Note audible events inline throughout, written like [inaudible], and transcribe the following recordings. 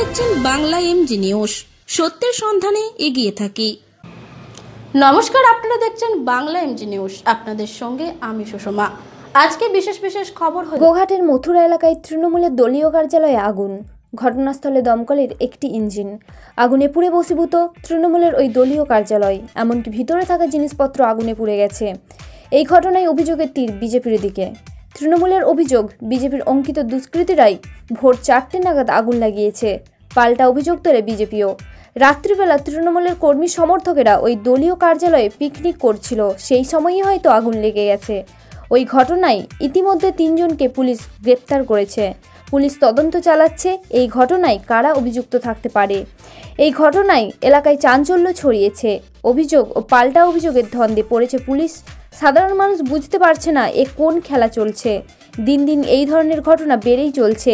দেখছেন Bangla MG news সত্যের সন্ধানে এগিয়ে থাকি নমস্কার আপনারা দেখছেন বাংলা এমজি নিউজ আপনাদের সঙ্গে আমি সুষমা আজকে বিশেষ বিশেষ খবর গোঘাটের মথুরা এলাকায় তৃণমূলের দলীয় কার্যালয়ে আগুন ঘটনাস্থলে দমকলের একটি ইঞ্জিন আগুনে পুড়ে বসীভূত তৃণমূলের ওই দলীয় কার্যালয় এমনকি ভিতরে থাকা জিনিসপত্র আগুনে পুড়ে গেছে এই ঘটনায় অভিযোগের তীর বিজেপির দিকে তৃণমূলের অভিযোগ বিজেপির অঙ্কিত দুষ্কৃতীরাই ভোর চারটে নাগাদ আগুন লাগিয়েছে পাল্টা অভিযোগ তোলে বিজেপিও রাত্রিবেলা তৃণমূলের কর্মী সমর্থকেরা ওই দলীয় কার্যালয়ে পিকনিক করছিল সেই সময়ই হয়তো আগুন লেগে গেছে ওই ঘটনায় ইতিমধ্যে তিনজনকে পুলিশ গ্রেপ্তার করেছে পুলিশ তদন্ত চালাচ্ছে এই ঘটনায় কারা অভিযুক্ত থাকতে পারে এই ঘটনায় এলাকায় চাঞ্চল্য ছড়িয়েছে অভিযোগ ও পাল্টা অভিযোগের ধন্দে পড়েছে পুলিশ সাধারণ মানুষ বুঝতে পারছে না এ কোন খেলা চলছে দিন দিন এই ধরনের ঘটনা বেড়েই চলছে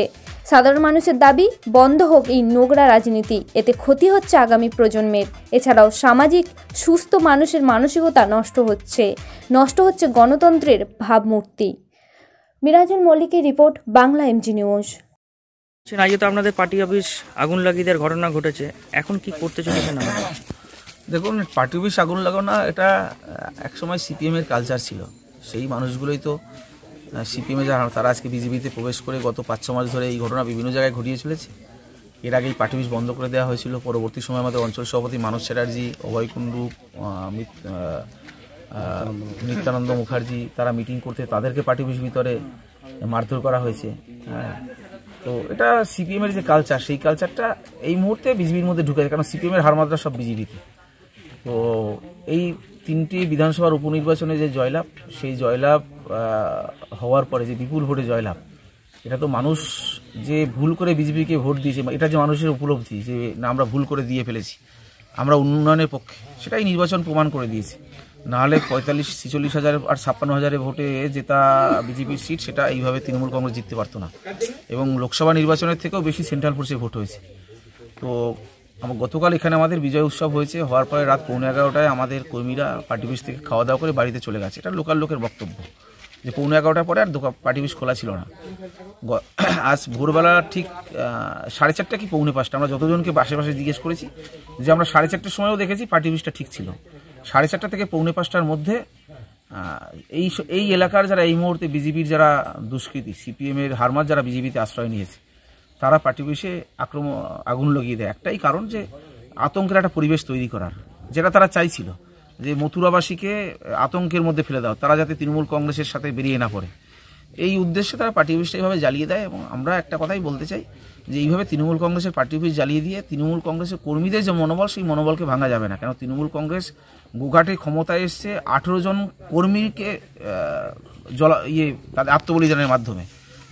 সাধারণ মানুষের দাবি বন্ধ হোক এই নোংরা রাজনীতি এতে ক্ষতি হচ্ছে আগামী প্রজন্মের এছাড়াও সামাজিক সুস্থ মানুষের মানসিকতা নষ্ট হচ্ছে নষ্ট হচ্ছে গণতন্ত্রের ভাবমূর্তি মিরাজুল মল্লিকের রিপোর্ট বাংলা এমজি নিউজ আজকে তো আপনাদের পার্টি অফিস আগুন লাগিয়ে দেওয়ার ঘটনা ঘটেছে এখন কি করতে চলেছেন আপনারা দেখুন পার্টি অফিস আগুন লাগানো এটা একসময় সিপিএমের কালচার ছিল সেই মানুষগুলোই তো সিপিএমে যারা তারা আজকে বিজেপিতে প্রবেশ করে গত পাঁচ ছ মাস ধরে এই ঘটনা বিভিন্ন জায়গায় ঘটিয়ে চলেছে এর আগেই পার্টি অফিস বন্ধ করে দেওয়া হয়েছিল পরবর্তী সময় আমাদের অঞ্চল সভাপতি মানস চ্যাটার্জি অভয় নিত্যানন্দ মুখার্জি তারা মিটিং করতে তাদেরকে পার্টি অফিস ভিতরে মারধর করা হয়েছে হ্যাঁ, তো এটা সিপিএমের যে কালচার সেই কালচারটা এই মুহূর্তে বিজেপির মধ্যে ঢুকে কারণ সিপিএমের হার মাত্রা সব বিজেপিতে তো এই তিনটি বিধানসভার উপনির্বাচনে যে জয়লাভ সেই জয়লাভ হওয়ার পরে যে বিপুল ভোটে জয়লাভ এটা তো মানুষ যে ভুল করে বিজেপিকে ভোট দিয়েছে এটা যে মানুষের উপলব্ধি যে না আমরা ভুল করে দিয়ে ফেলেছি আমরা উন্নয়নের পক্ষে সেটাই নির্বাচন প্রমাণ করে দিয়েছে নাহলে পঁয়তাল্লিশ ছেচল্লিশ হাজার আর ছাপ্পান্ন হাজারের ভোটে যেটা বিজেপির সিট সেটা এইভাবে তৃণমূল কংগ্রেস জিততে পারতো না এবং লোকসভা নির্বাচনের থেকেও বেশি সেন্ট্রাল ফোর্সে ভোট হয়েছে তো আমার গতকাল এখানে আমাদের বিজয় উৎসব হয়েছে হওয়ার পরে রাত পৌনে এগারোটায় আমাদের কর্মীরা পার্টি বিচ থেকে খাওয়া দাওয়া করে বাড়িতে চলে গেছে এটা লোকাল লোকের বক্তব্য যে পৌনে এগারোটার পরে আর দোকান পার্টি বিচ খোলা ছিল না [clears throat] আজ ভোরবেলা ঠিক সাড়ে চারটা কি পৌনে পাঁচটা আমরা যতজনকে আশেপাশে জিজ্ঞেস করেছি যে আমরা সাড়ে চারটার সময়ও দেখেছি পার্টি বিচটা ঠিক ছিল সাড়ে চারটা থেকে পৌনে পাঁচটার মধ্যে এই এই এলাকার যারা এই মুহূর্তে বিজেপির যারা দুষ্কৃতী সিপিএমের হারমার যারা বিজেপিতে আশ্রয় নিয়েছে তারা পার্টি অফিসে আক্রমণ আগুন লাগিয়ে দেয় একটাই কারণ যে আতঙ্কের একটা পরিবেশ তৈরি করার যেটা তারা চাইছিল যে মথুরাবাসীকে আতঙ্কের মধ্যে ফেলে দাও তারা যাতে তৃণমূল কংগ্রেসের সাথে বেরিয়ে না পড়ে এই উদ্দেশ্যে তারা পার্টি অফিসটা এইভাবে জ্বালিয়ে দেয় এবং আমরা একটা কথাই বলতে চাই যে এইভাবে তৃণমূল কংগ্রেসের পার্টি অফিস জ্বালিয়ে দিয়ে তৃণমূল কংগ্রেসের কর্মীদের যে মনোবল সেই মনোবলকে ভাঙা যাবে না কেন তৃণমূল কংগ্রেস গুঘাটে ক্ষমতায় এসছে আঠেরো জন কর্মীকে জলা ইয়ে তাদের আত্মবলিদানের মাধ্যমে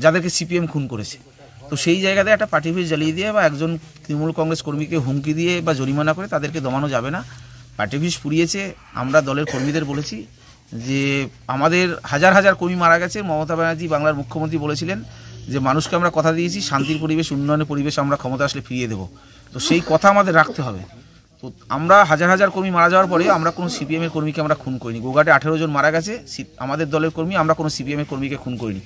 যাদেরকে সিপিএম খুন করেছে তো সেই জায়গাতে একটা পার্টি ফিস জ্বালিয়ে দিয়ে বা একজন তৃণমূল কংগ্রেস কর্মীকে হুমকি দিয়ে বা জরিমানা করে তাদেরকে দমানো যাবে না পার্টি ফিস পুড়িয়েছে আমরা দলের কর্মীদের বলেছি যে আমাদের হাজার হাজার কর্মী মারা গেছে মমতা ব্যানার্জি বাংলার মুখ্যমন্ত্রী বলেছিলেন যে মানুষকে আমরা কথা দিয়েছি শান্তির পরিবেশ উন্নয়নের পরিবেশ আমরা ক্ষমতা আসলে ফিরিয়ে দেব তো সেই কথা আমাদের রাখতে হবে তো আমরা হাজার হাজার কর্মী মারা যাওয়ার পরে আমরা কোনো সিপিএমের কর্মীকে আমরা খুন করিনি গোঘাটে আঠেরো জন মারা গেছে আমাদের দলের কর্মী আমরা কোনো সিপিএমের কর্মীকে খুন করিনি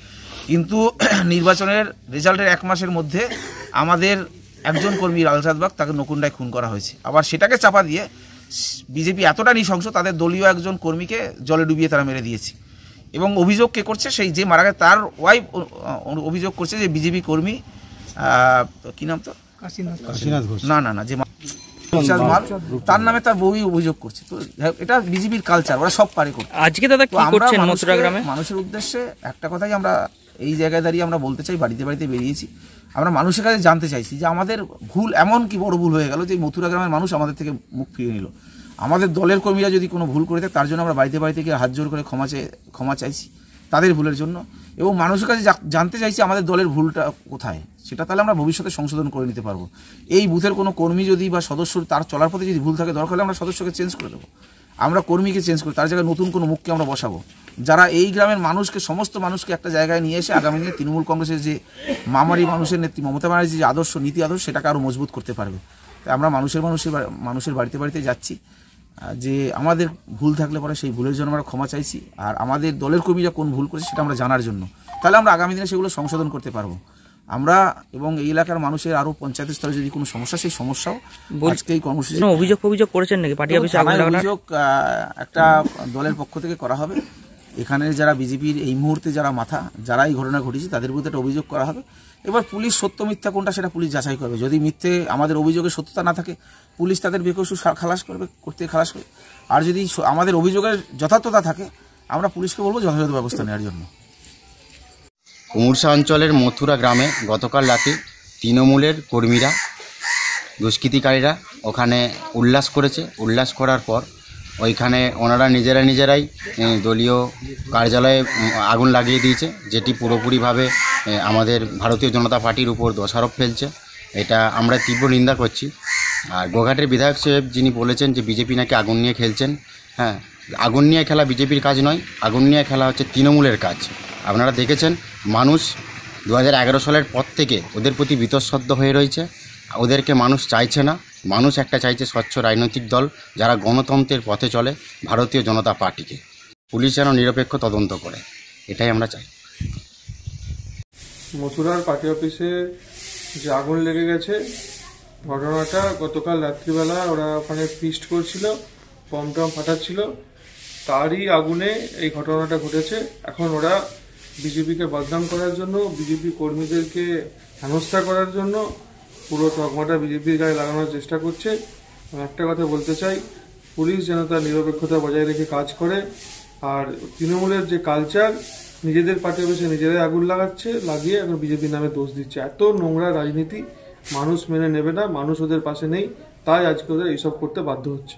কিন্তু [clears throat] নির্বাচনের রেজাল্টের এক মাসের মধ্যে আমাদের একজন কর্মী আলসাদবাগ তাকে নকুন্ডায় খুন করা হয়েছে আবার সেটাকে চাপা দিয়ে বিজেপি এতটা নৃশংস তাদের দলীয় একজন কর্মীকে জলে ডুবিয়ে তারা মেরে দিয়েছে এবং অভিযোগ কে করছে সেই যে মারা গেছে তার ওয়াইফ অভিযোগ করছে যে বিজেপি কর্মী কি নাম তো না না না যে তার নামে তার বউই অভিযোগ করছে তো হ্যাঁ, এটা বিজেপির কালচার ওরা সব পারে করছে আজকে দাদা মানুষের উদ্দেশ্যে একটা কথাই আমরা এই জায়গায় দাঁড়িয়ে আমরা বলতে চাই বাড়িতে বাড়িতে বেরিয়েছি আমরা মানুষের কাছে জানতে চাইছি যে আমাদের ভুল এমন কি বড় ভুল হয়ে গেল যে মথুরা গ্রামের মানুষ আমাদের থেকে মুখ ফিরে নিল আমাদের দলের কর্মীরা যদি কোনো ভুল করে থাকে তার জন্য আমরা বাড়িতে বাড়িতে গিয়ে হাত জোর করে ক্ষমা চেয়ে ক্ষমা চাইছি তাদের ভুলের জন্য এবং মানুষের কাছে জানতে চাইছি আমাদের দলের ভুলটা কোথায় সেটা তাহলে আমরা ভবিষ্যতে সংশোধন করে নিতে পারবো এই বুথের কোনো কর্মী যদি বা সদস্য তার চলার পথে যদি ভুল থাকে দরকার হলে আমরা সদস্যকে চেঞ্জ করে দেবো আমরা কর্মীকে চেঞ্জ করি তার জায়গায় নতুন কোনো মুখকে আমরা বসাবো যারা এই গ্রামের মানুষকে সমস্ত মানুষকে একটা জায়গায় নিয়ে এসে আগামী দিনে তৃণমূল কংগ্রেসের যে মামারি মানুষের নেত্রী মমতা ব্যানার্জির যে আদর্শ নীতি আদর্শ সেটাকে আরও মজবুত করতে পারবে তাই আমরা মানুষের মানুষের মানুষের বাড়িতে বাড়িতে যাচ্ছি যে আমাদের ভুল থাকলে পরে সেই ভুলের জন্য আমরা ক্ষমা চাইছি আর আমাদের দলের কর্মীরা কোন ভুল করেছে সেটা আমরা জানার জন্য তাহলে আমরা আগামী দিনে সেগুলো সংশোধন করতে পারবো আমরা এবং এই এলাকার মানুষের আরো পঞ্চায়েত স্তরে যদি কোনো সমস্যা সেই সমস্যাও আজকে এই কর্মসূচি অভিযোগ অভিযোগ করেছেন নাকি পার্টি অফিসে অভিযোগ একটা দলের পক্ষ থেকে করা হবে এখানে যারা বিজেপির এই মুহূর্তে যারা মাথা যারা এই ঘটনা ঘটেছে তাদের বিরুদ্ধে একটা অভিযোগ করা হবে এবার পুলিশ সত্য মিথ্যা কোনটা সেটা পুলিশ যাচাই করবে যদি মিথ্যে আমাদের অভিযোগে সত্যতা না থাকে পুলিশ তাদের বেকসু খালাস করবে করতে খালাস করবে আর যদি আমাদের অভিযোগের যথার্থতা থাকে আমরা পুলিশকে বলবো যথাযথ ব্যবস্থা নেওয়ার জন্য কুমুরসা অঞ্চলের মথুরা গ্রামে গতকাল রাতে তৃণমূলের কর্মীরা দুষ্কৃতিকারীরা ওখানে উল্লাস করেছে উল্লাস করার পর ওইখানে ওনারা নিজেরা নিজেরাই দলীয় কার্যালয়ে আগুন লাগিয়ে দিয়েছে যেটি পুরোপুরিভাবে আমাদের ভারতীয় জনতা পার্টির উপর দোষারোপ ফেলছে এটা আমরা তীব্র নিন্দা করছি আর গোঘাটের বিধায়ক সাহেব যিনি বলেছেন যে বিজেপি নাকি আগুন নিয়ে খেলছেন হ্যাঁ আগুন নিয়ে খেলা বিজেপির কাজ নয় আগুন নিয়ে খেলা হচ্ছে তৃণমূলের কাজ আপনারা দেখেছেন মানুষ দু সালের পর থেকে ওদের প্রতি বিতঃসদ্ধ হয়ে রয়েছে ওদেরকে মানুষ চাইছে না মানুষ একটা চাইছে স্বচ্ছ রাজনৈতিক দল যারা গণতন্ত্রের পথে চলে ভারতীয় জনতা পার্টিকে পুলিশ যেন নিরপেক্ষ তদন্ত করে এটাই আমরা চাই মথুরার পার্টি অফিসে যে আগুন লেগে গেছে ঘটনাটা গতকাল রাত্রিবেলা ওরা ওখানে ফিস্ট করছিল বম টম ফাটাচ্ছিল তারই আগুনে এই ঘটনাটা ঘটেছে এখন ওরা বিজেপিকে বদনাম করার জন্য বিজেপি কর্মীদেরকে হেনস্থা করার জন্য পুরো তকমাটা বিজেপির গায়ে লাগানোর চেষ্টা করছে একটা কথা বলতে চাই পুলিশ যেন তার নিরপেক্ষতা বজায় রেখে কাজ করে আর তৃণমূলের যে কালচার নিজেদের পার্টি বসে নিজেরাই আগুন লাগাচ্ছে লাগিয়ে এখন বিজেপির নামে দোষ দিচ্ছে এত নোংরা রাজনীতি মানুষ মেনে নেবে না মানুষ ওদের পাশে নেই তাই আজকে ওদের এইসব করতে বাধ্য হচ্ছে